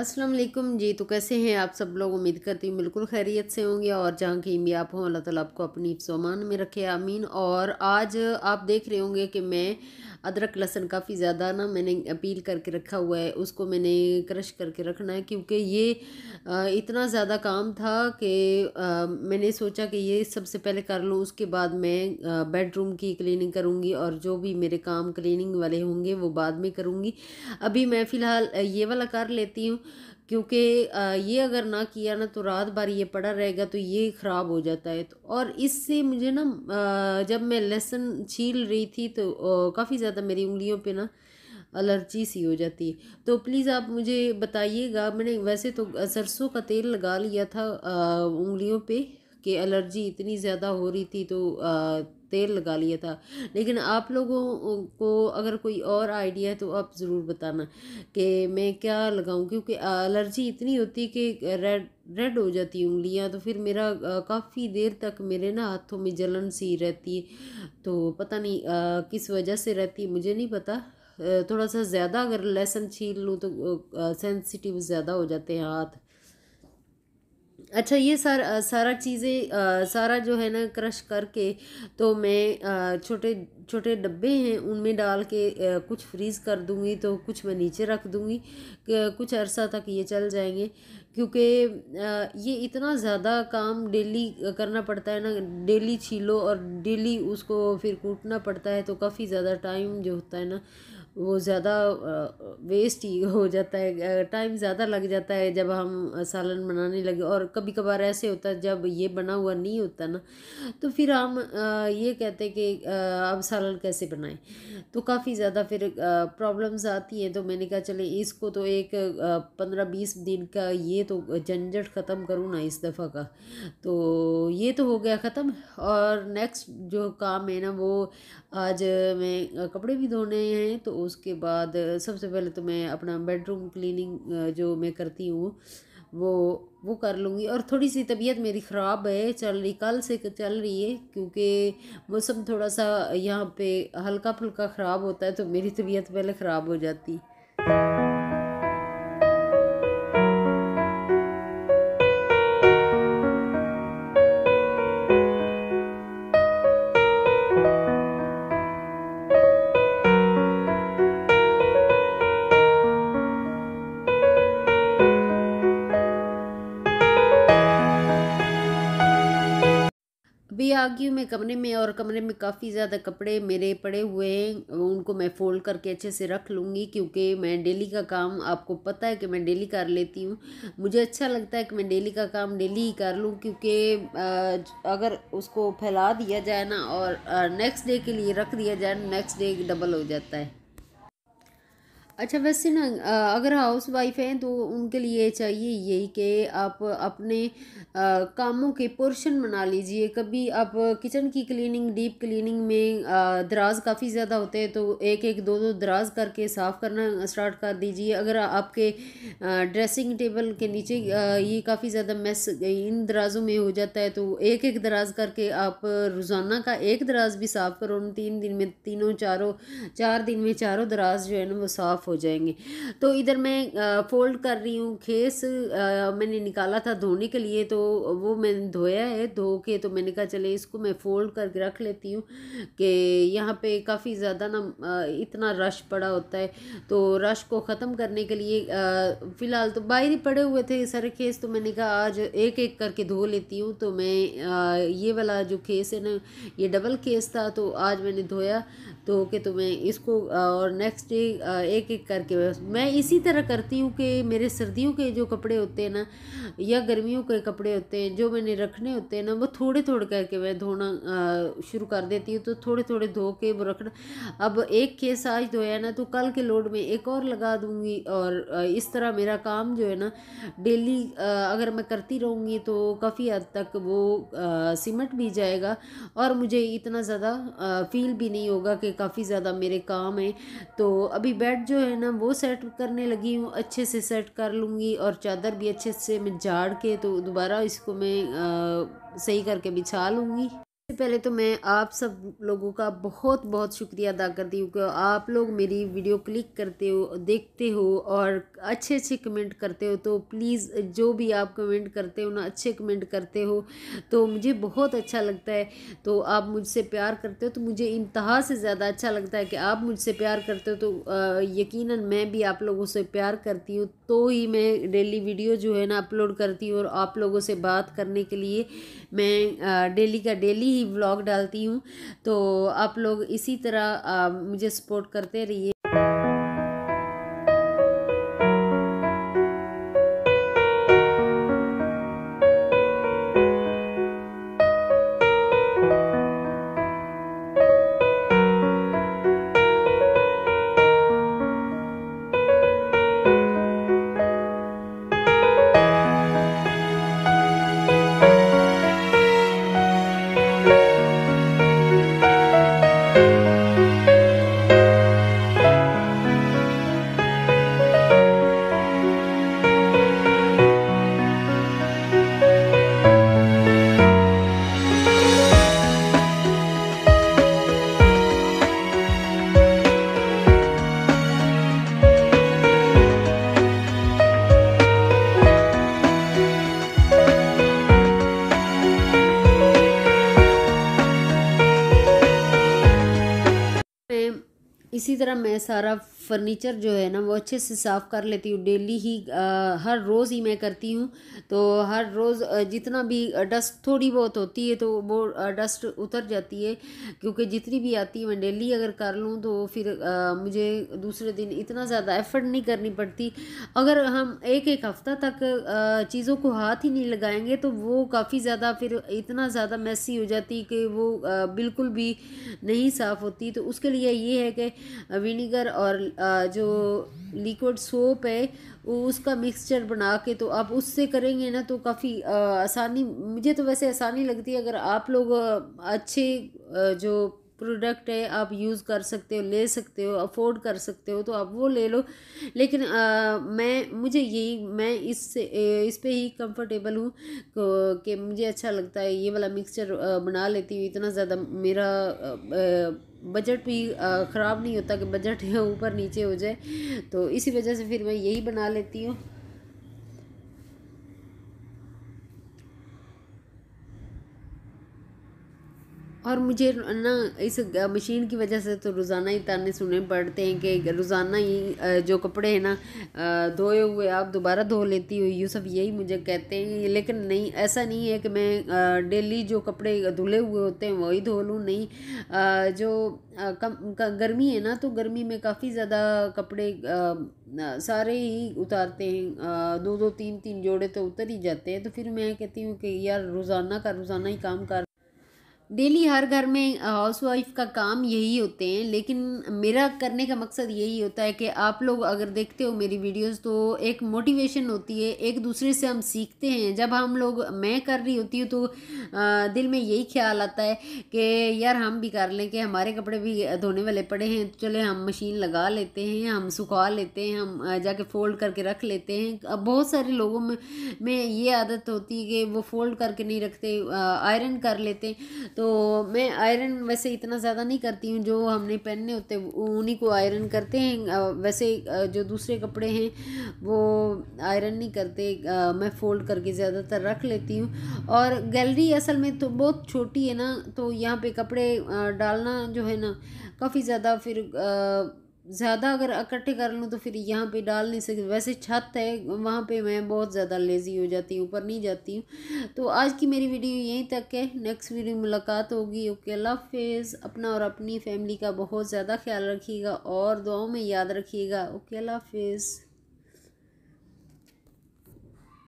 असलम जी तो कैसे हैं आप सब लोग उम्मीद करती हूँ बिल्कुल खैरियत से होंगे और जहाँ कहीं भी आप हों अल्लाह ताला आपको अपनी समान में रखे आमीन और आज आप देख रहे होंगे कि मैं अदरक लहसन काफ़ी ज़्यादा ना मैंने अपील करके रखा हुआ है उसको मैंने क्रश करके रखना है क्योंकि ये इतना ज़्यादा काम था कि मैंने सोचा कि ये सबसे पहले कर लूँ उसके बाद मैं बेडरूम की क्लीनिंग करूँगी और जो भी मेरे काम क्लीनिंग वाले होंगे वो बाद में करूँगी अभी मैं फ़िलहाल ये वाला कर लेती हूँ क्योंकि ये अगर ना किया ना तो रात भर ये पड़ा रहेगा तो ये ख़राब हो जाता है तो और इससे मुझे ना जब मैं लहसुन छील रही थी तो काफ़ी ज़्यादा मेरी उंगलियों पे ना एलर्जी सी हो जाती है तो प्लीज़ आप मुझे बताइएगा मैंने वैसे तो सरसों का तेल लगा लिया था उंगलियों पे कि एलर्जी इतनी ज़्यादा हो रही थी तो तेल लगा लिया था लेकिन आप लोगों को अगर कोई और आइडिया है तो आप ज़रूर बताना कि मैं क्या लगाऊं क्योंकि एलर्जी इतनी होती है कि रेड रेड हो जाती उंगलियां तो फिर मेरा काफ़ी देर तक मेरे ना हाथों में जलन सी रहती तो पता नहीं आ, किस वजह से रहती मुझे नहीं पता थोड़ा सा ज़्यादा अगर लहसन छील लूँ तो सेंसिटिव ज़्यादा हो जाते हैं हाथ अच्छा ये सार, सारा चीज़ें सारा जो है ना क्रश करके तो मैं छोटे छोटे डब्बे हैं उनमें डाल के कुछ फ्रीज़ कर दूँगी तो कुछ मैं नीचे रख दूंगी कुछ अरसा तक ये चल जाएंगे क्योंकि ये इतना ज़्यादा काम डेली करना पड़ता है ना डेली छीलो और डेली उसको फिर कूटना पड़ता है तो काफ़ी ज़्यादा टाइम जो होता है ना वो ज़्यादा वेस्ट ही हो जाता है टाइम ज़्यादा लग जाता है जब हम सालन बनाने लगे और कभी कभार ऐसे होता है जब ये बना हुआ नहीं होता ना तो फिर हम ये कहते हैं कि अब सालन कैसे बनाएं तो काफ़ी ज़्यादा फिर प्रॉब्लम्स आती हैं तो मैंने कहा चले इसको तो एक पंद्रह बीस दिन का ये तो झंझट ख़त्म करूँ ना इस दफ़ा का तो ये तो हो गया ख़त्म और नेक्स्ट जो काम है ना वो आज मैं कपड़े भी धोने हैं तो उसके बाद सबसे पहले तो मैं अपना बेडरूम क्लीनिंग जो मैं करती हूँ वो वो कर लूँगी और थोड़ी सी तबीयत मेरी ख़राब है चल रही कल से चल रही है क्योंकि मौसम थोड़ा सा यहाँ पे हल्का फुल्का ख़राब होता है तो मेरी तबीयत पहले ख़राब हो जाती आ गई हूँ मैं कमरे में और कमरे में काफ़ी ज़्यादा कपड़े मेरे पड़े हुए हैं उनको मैं फ़ोल्ड करके अच्छे से रख लूँगी क्योंकि मैं डेली का काम आपको पता है कि मैं डेली कर लेती हूँ मुझे अच्छा लगता है कि मैं डेली का काम डेली ही कर लूँ क्योंकि अगर उसको फैला दिया जाए ना और नेक्स्ट डे के लिए रख दिया जाए नेक्स्ट डे डबल हो जाता है अच्छा वैसे ना अगर हाउस वाइफ हैं तो उनके लिए चाहिए यही कि आप अपने कामों के पोर्शन बना लीजिए कभी आप किचन की क्लीनिंग डीप क्लीनिंग में दराज काफ़ी ज़्यादा होते हैं तो एक एक दो दो दराज करके साफ़ करना स्टार्ट कर दीजिए अगर आपके ड्रेसिंग टेबल के नीचे ये काफ़ी ज़्यादा मैस इन दराजों में हो जाता है तो एक एक दराज करके आप रोज़ाना का एक दराज भी साफ़ करो तीन दिन में तीनों चारों चार दिन में चारों दराज जो है ना वो साफ़ हो जाएंगे तो इधर मैं फ़ोल्ड कर रही हूँ खेस मैंने निकाला था धोने के लिए तो वो मैंने धोया है धो के तो मैंने कहा चले इसको मैं फ़ोल्ड करके रख लेती हूँ कि यहाँ पे काफ़ी ज़्यादा ना इतना रश पड़ा होता है तो रश को ख़त्म करने के लिए फ़िलहाल तो बाहर ही पड़े हुए थे सारे खेस तो मैंने कहा आज एक एक करके धो लेती हूँ तो मैं ये वाला जो खेस है ना ये डबल केस था तो आज मैंने धोया धो के तो मैं इसको और नेक्स्ट डे एक एक पिक करके मैं इसी तरह करती हूँ कि मेरे सर्दियों के जो कपड़े होते हैं ना या गर्मियों के कपड़े होते हैं जो मैंने रखने होते हैं ना वो थोड़े थोड़े करके मैं धोना शुरू कर देती हूँ तो थोड़े थोड़े धो के वो रखना अब एक केस आज धोया ना तो कल के लोड में एक और लगा दूँगी और इस तरह मेरा काम जो है ना डेली अगर मैं करती रहूँगी तो काफ़ी हद तक वो सिमट भी जाएगा और मुझे इतना ज़्यादा फील भी नहीं होगा कि काफ़ी ज़्यादा मेरे काम हैं तो अभी बेड जो है ना वो सेट करने लगी हूँ अच्छे से सेट कर लूँगी और चादर भी अच्छे से मैं झाड़ के तो दोबारा इसको मैं सही करके बिछा लूँगी सबसे पहले तो मैं आप सब लोगों का बहुत बहुत शुक्रिया अदा करती हूँ कि आप लोग मेरी वीडियो क्लिक करते हो देखते हो और अच्छे अच्छे कमेंट करते हो तो प्लीज़ जो भी आप कमेंट करते हो ना अच्छे कमेंट करते हो तो मुझे बहुत अच्छा लगता है तो आप मुझसे प्यार करते हो तो मुझे इंतहा से ज़्यादा अच्छा लगता है कि आप मुझसे प्यार करते हो तो यकीन मैं भी आप लोगों से प्यार करती हूँ तो ही मैं डेली वीडियो जो है ना अपलोड करती हूँ और आप लोगों से बात करने के लिए मैं डेली का डेली डेली व्लॉग डालती हूँ तो आप लोग इसी तरह आ, मुझे सपोर्ट करते रहिए इसी तरह मैं सारा फर्नीचर जो है ना वो अच्छे से साफ़ कर लेती हूँ डेली ही आ, हर रोज़ ही मैं करती हूँ तो हर रोज़ जितना भी डस्ट थोड़ी बहुत होती है तो वो डस्ट उतर जाती है क्योंकि जितनी भी आती है मैं डेली अगर कर लूँ तो फिर आ, मुझे दूसरे दिन इतना ज़्यादा एफर्ट नहीं करनी पड़ती अगर हम एक एक हफ़्ता तक चीज़ों को हाथ ही नहीं लगाएंगे तो वो काफ़ी ज़्यादा फिर इतना ज़्यादा मैसी हो जाती कि वो बिल्कुल भी नहीं साफ़ होती तो उसके लिए ये है कि विनीगर और जो लिक्विड सोप है उसका मिक्सचर बना के तो आप उससे करेंगे ना तो काफ़ी आसानी मुझे तो वैसे आसानी लगती है अगर आप लोग अच्छे जो प्रोडक्ट है आप यूज़ कर सकते हो ले सकते हो अफोर्ड कर सकते हो तो आप वो ले लो लेकिन आ, मैं मुझे यही मैं इससे इस पे ही कंफर्टेबल हूँ कि मुझे अच्छा लगता है ये वाला मिक्सचर बना लेती हूँ इतना ज़्यादा मेरा आ, आ, बजट भी ख़राब नहीं होता कि बजट ऊपर नीचे हो जाए तो इसी वजह से फिर मैं यही बना लेती हूँ और मुझे ना इस मशीन की वजह से तो रोज़ाना ही ताने सुने पड़ते हैं कि रोज़ाना ही जो कपड़े हैं ना धोए हुए आप दोबारा धो लेती हो ये सब यही मुझे कहते हैं लेकिन नहीं ऐसा नहीं है कि मैं डेली जो कपड़े धुले हुए होते हैं वही धो लूँ नहीं जो कम गर्मी है ना तो गर्मी में काफ़ी ज़्यादा कपड़े सारे ही उतारते हैं दो दो तीन तीन जोड़े तो उतर ही जाते हैं तो फिर मैं कहती हूँ कि यार रोज़ाना का रोज़ाना ही काम कर डेली हर घर में हाउसवाइफ का काम यही होते हैं लेकिन मेरा करने का मकसद यही होता है कि आप लोग अगर देखते हो मेरी वीडियोस तो एक मोटिवेशन होती है एक दूसरे से हम सीखते हैं जब हम लोग मैं कर रही होती हूँ तो दिल में यही ख्याल आता है कि यार हम भी कर लें कि हमारे कपड़े भी धोने वाले पड़े हैं तो चले हम मशीन लगा लेते हैं हम सुखा लेते हैं हम जाके फ़ोल्ड करके रख लेते हैं बहुत सारे लोगों में, में ये आदत होती है कि वो फ़ोल्ड करके नहीं रखते आयरन कर लेते तो तो मैं आयरन वैसे इतना ज़्यादा नहीं करती हूँ जो हमने पहनने होते उन्हीं को आयरन करते हैं वैसे जो दूसरे कपड़े हैं वो आयरन नहीं करते मैं फ़ोल्ड करके ज़्यादातर रख लेती हूँ और गैलरी असल में तो बहुत छोटी है ना तो यहाँ पे कपड़े डालना जो है ना काफ़ी ज़्यादा फिर ज़्यादा अगर इकट्ठे कर लूँ तो फिर यहाँ पे डाल नहीं सकती वैसे छत है वहाँ पे मैं बहुत ज़्यादा लेज़ी हो जाती हूँ ऊपर नहीं जाती हूँ तो आज की मेरी वीडियो यहीं तक है नेक्स्ट वीडियो मुलाकात होगी ओके अल्लाह हाफिज़ अपना और अपनी फैमिली का बहुत ज़्यादा ख्याल रखिएगा और दुआओं में याद रखिएगा ओके अल्लाह हाफिज़